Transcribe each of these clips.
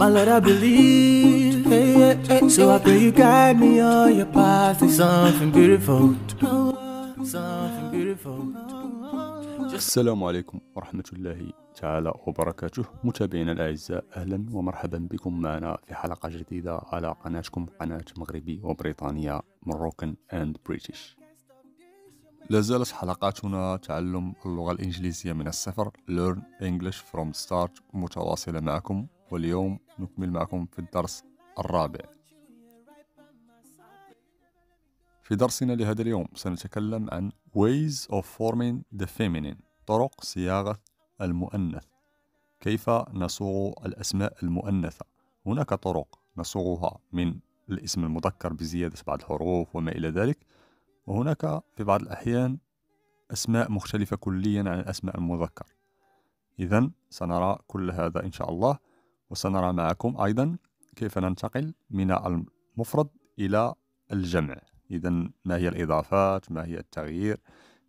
my Lord, I believe. Hey, hey, so I pray you guide me on your path to something beautiful. Something beautiful. السلام عليكم ورحمة الله تعالى وبركاته متابعينا الأعزاء أهلا ومرحبا بكم معنا في حلقة جديدة على قناتكم قناة مغربي وبريطانية مروكن أند بريتش لازالت حلقاتنا تعلم اللغة الإنجليزية من السفر Learn English from Start متواصلة معكم واليوم نكمل معكم في الدرس الرابع في درسنا لهذا اليوم سنتكلم عن ways of forming the feminine طرق صياغة المؤنث كيف نصوغ الأسماء المؤنثة هناك طرق نصوغها من الاسم المذكر بزيادة بعض الحروف وما إلى ذلك وهناك في بعض الأحيان أسماء مختلفة كليا عن الأسماء المذكر إذا سنرى كل هذا إن شاء الله وسنرى معكم أيضا كيف ننتقل من المفرد إلى الجمع إذا ما هي الإضافات ما هي التغيير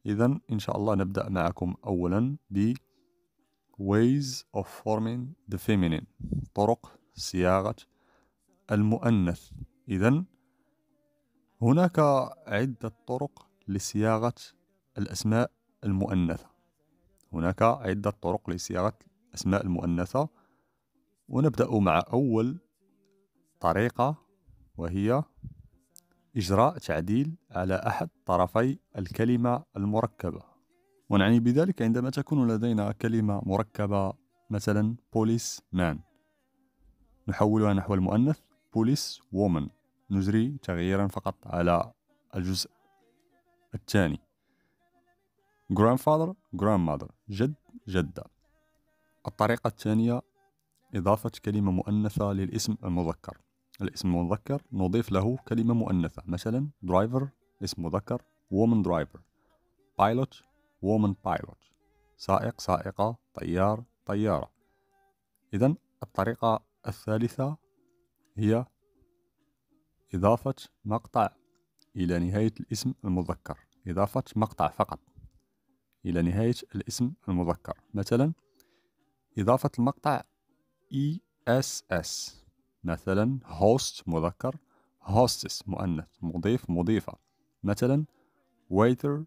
إذا إن شاء الله نبدأ معكم أولا ب ways of forming the feminine طرق صياغة المؤنث إذا هناك عدة طرق لصياغة الأسماء المؤنثة هناك عدة طرق لصياغة الأسماء المؤنثة ونبدأ مع أول طريقة وهي إجراء تعديل على أحد طرفي الكلمة المركبة ونعني بذلك عندما تكون لدينا كلمة مركبة مثلا بوليس مان نحولها نحو المؤنث بوليس وومن نجري تغييرا فقط على الجزء الثاني grandfather grandmother جد جدة الطريقة الثانية إضافة كلمة مؤنثة للاسم المذكر الاسم المذكر نضيف له كلمة مؤنثة مثلا driver اسم مذكر woman driver pilot woman pilot سائق سائقة طيار طيارة إذا الطريقة الثالثة هي إضافة مقطع إلى نهاية الاسم المذكر إضافة مقطع فقط إلى نهاية الاسم المذكر مثلا إضافة المقطع اي اس اس مثلا host مذكر hostess مؤنث مضيف مضيفة مثلا waiter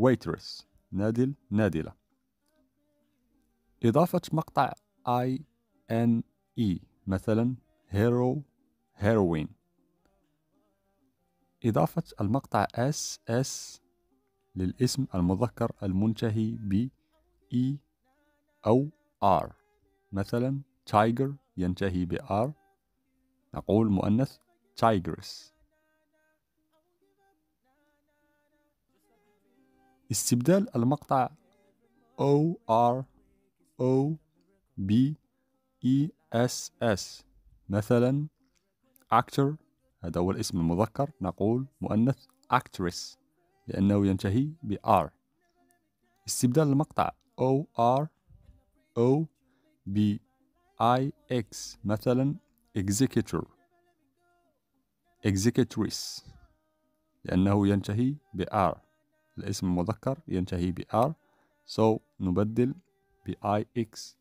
waitress نادل نادلة إضافة مقطع I N E مثلا hero heroine إضافة المقطع S S للاسم المذكر المنتهي ب E أو R مثلا tiger ينتهي بآر نقول مؤنث tigress استبدال المقطع O R O B E S S مثلا actor هذا هو الاسم المذكر نقول مؤنث actress لأنه ينتهي ب R استبدال المقطع O R O ب IX مثلا executor executress لأنه ينتهي ب R الاسم المذكر ينتهي ب R so نبدل ب IX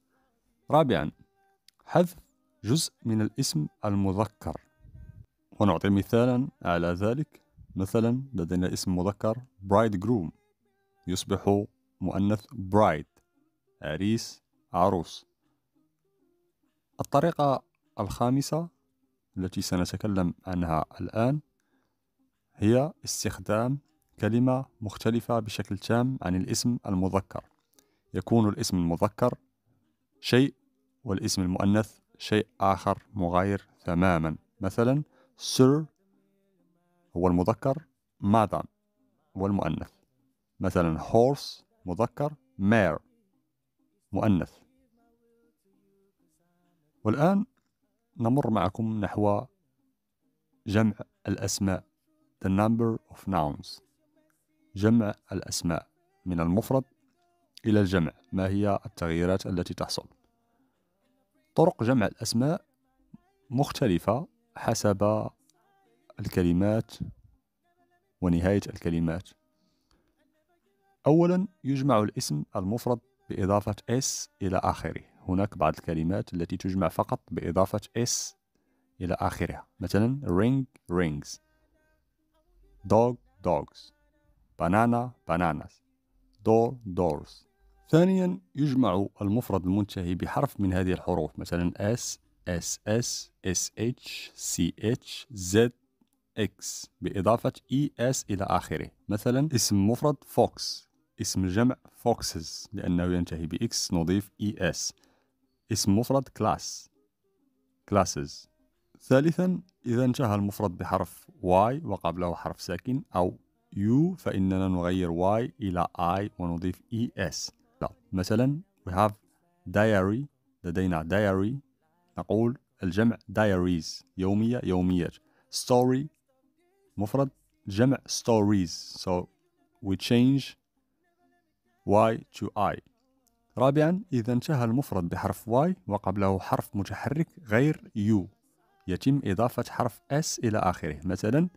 رابعا حذف جزء من الاسم المذكر ونعطي مثالا على ذلك مثلا لدينا اسم مذكر bride groom يصبح مؤنث bride عريس عروس الطريقة الخامسة التي سنتكلم عنها الآن هي استخدام كلمة مختلفة بشكل تام عن الاسم المذكر يكون الاسم المذكر شيء والاسم المؤنث شيء آخر مغاير تماما مثلا سر هو المذكر ماذا هو المؤنث مثلا horse مذكر mare مؤنث والآن نمر معكم نحو جمع الأسماء the number of nouns جمع الأسماء من المفرد إلى الجمع ما هي التغييرات التي تحصل طرق جمع الأسماء مختلفة حسب الكلمات ونهاية الكلمات أولا يجمع الاسم المفرد بإضافة s إلى آخره هناك بعض الكلمات التي تجمع فقط بإضافة اس إلى آخرها مثلا ring rings dog dogs banana bananas door doors ثانيا يجمع المفرد المنتهي بحرف من هذه الحروف مثلا s s s C H z x بإضافة إس e, إلى آخره مثلا اسم مفرد فوكس اسم الجمع فوكسز لأنه ينتهي بإكس نضيف إي e, إس اسم مفرد class classes ثالثا إذا انتهى المفرد بحرف y وقبله حرف ساكن أو u فإننا نغير y إلى i ونضيف es لا. مثلا we have diary لدينا diary نقول الجمع diaries يومية يوميات story مفرد جمع stories so we change y to i رابعا إذا انتهى المفرد بحرف y وقبله حرف متحرك غير u يتم إضافة حرف s إلى آخره مثلا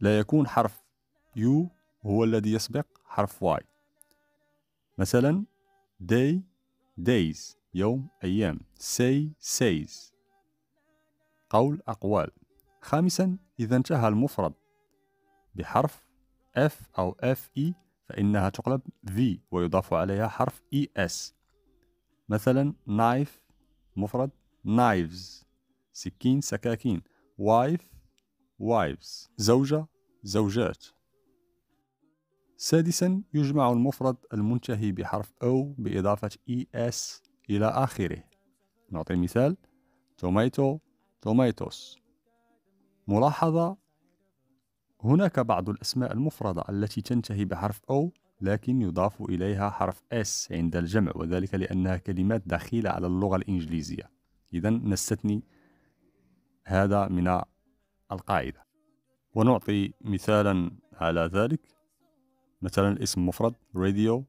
لا يكون حرف u هو الذي يسبق حرف y مثلا day days يوم أيام say says قول أقوال خامسا إذا انتهى المفرد بحرف F أو FE فإنها تقلب V ويضاف عليها حرف ES مثلا knife مفرد knives سكين سكاكين wife wives زوجة زوجات سادسا يجمع المفرد المنتهي بحرف O بإضافة ES إلى آخره نعطي مثال tomato tomatoes ملاحظة هناك بعض الأسماء المفردة التي تنتهي بحرف أو لكن يضاف إليها حرف S عند الجمع وذلك لأنها كلمات دخيلة على اللغة الإنجليزية إذا نستثني هذا من القاعدة ونعطي مثالا على ذلك مثلا الاسم مفرد راديو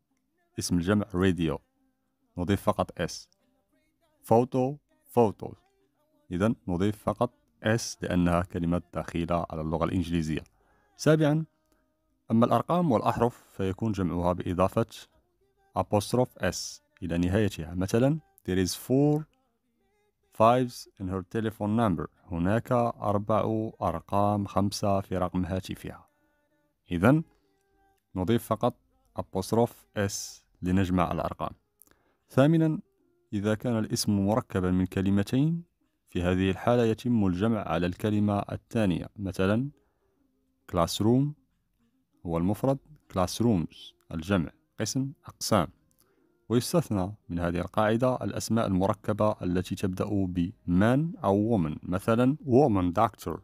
اسم الجمع راديو نضيف فقط S فوتو فوتوز إذا نضيف فقط S لأنها كلمة دخيلة على اللغة الإنجليزية سابعا أما الأرقام والأحرف فيكون جمعها بإضافة apostrophe s إلى نهايتها مثلا there is four fives in her telephone number هناك أربع أرقام خمسة في رقم هاتفها إذا نضيف فقط apostrophe s لنجمع الأرقام ثامنا إذا كان الاسم مركبا من كلمتين في هذه الحالة يتم الجمع على الكلمة الثانية مثلا classroom هو المفرد classrooms الجمع قسم أقسام ويستثنى من هذه القاعدة الأسماء المركبة التي تبدأ man أو woman مثلا woman doctor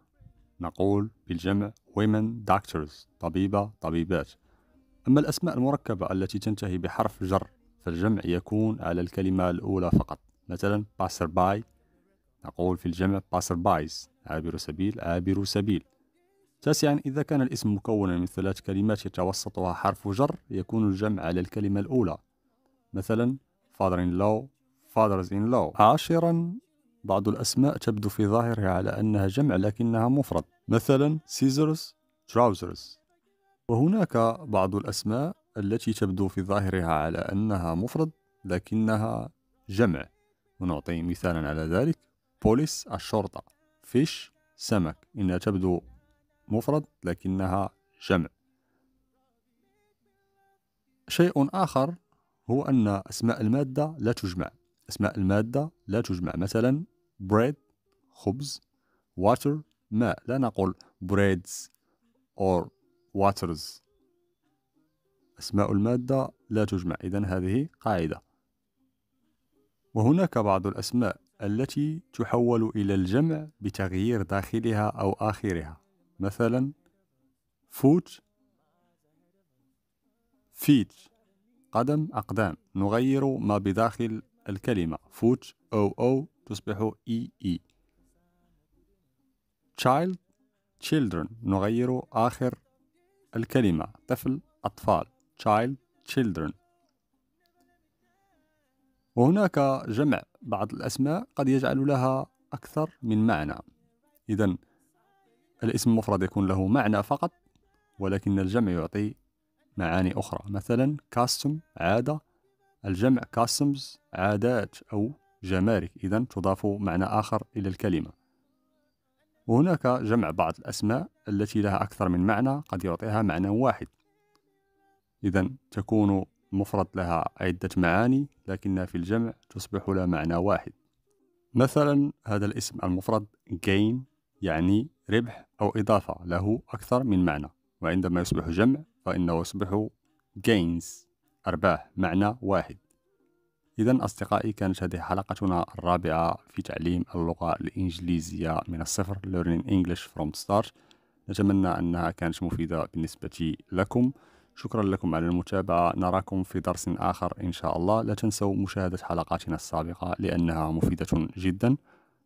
نقول بالجمع women doctors طبيبة طبيبات أما الأسماء المركبة التي تنتهي بحرف جر فالجمع يكون على الكلمة الأولى فقط مثلا passerby نقول في الجمع passerby's عابر سبيل عابر سبيل تاسعا إذا كان الاسم مكونا من ثلاث كلمات يتوسطها حرف جر يكون الجمع على الكلمة الأولى مثلا father in law fathers in law عاشرا بعض الأسماء تبدو في ظاهرها على أنها جمع لكنها مفرد مثلا scissors trousers وهناك بعض الأسماء التي تبدو في ظاهرها على أنها مفرد لكنها جمع ونعطي مثالا على ذلك بوليس الشرطة فيش سمك إنها تبدو مفرد لكنها جمع شيء آخر هو أن أسماء المادة لا تجمع أسماء المادة لا تجمع مثلا bread خبز water ماء لا نقول breads or waters أسماء المادة لا تجمع إذا هذه قاعدة وهناك بعض الأسماء التي تحول إلى الجمع بتغيير داخلها أو آخرها مثلا فوت فيت قدم أقدام نغير ما بداخل الكلمة فوت أو أو تصبح إي إي child children نغير آخر الكلمة طفل أطفال child children وهناك جمع بعض الأسماء قد يجعل لها أكثر من معنى إذا الاسم المفرد يكون له معنى فقط ولكن الجمع يعطي معاني أخرى مثلا كاستم عادة الجمع كاستمز عادات أو جمارك إذا تضاف معنى آخر إلى الكلمة وهناك جمع بعض الأسماء التي لها أكثر من معنى قد يعطيها معنى واحد إذا تكون مفرد لها عدة معاني لكنها في الجمع تصبح لها معنى واحد مثلا هذا الاسم المفرد gain يعني ربح أو إضافة له أكثر من معنى وعندما يصبح جمع فإنه يصبح gains أرباح معنى واحد إذا أصدقائي كانت هذه حلقتنا الرابعة في تعليم اللغة الإنجليزية من الصفر Learning English from Start نتمنى أنها كانت مفيدة بالنسبة لكم شكرا لكم على المتابعة نراكم في درس آخر إن شاء الله لا تنسوا مشاهدة حلقاتنا السابقة لأنها مفيدة جدا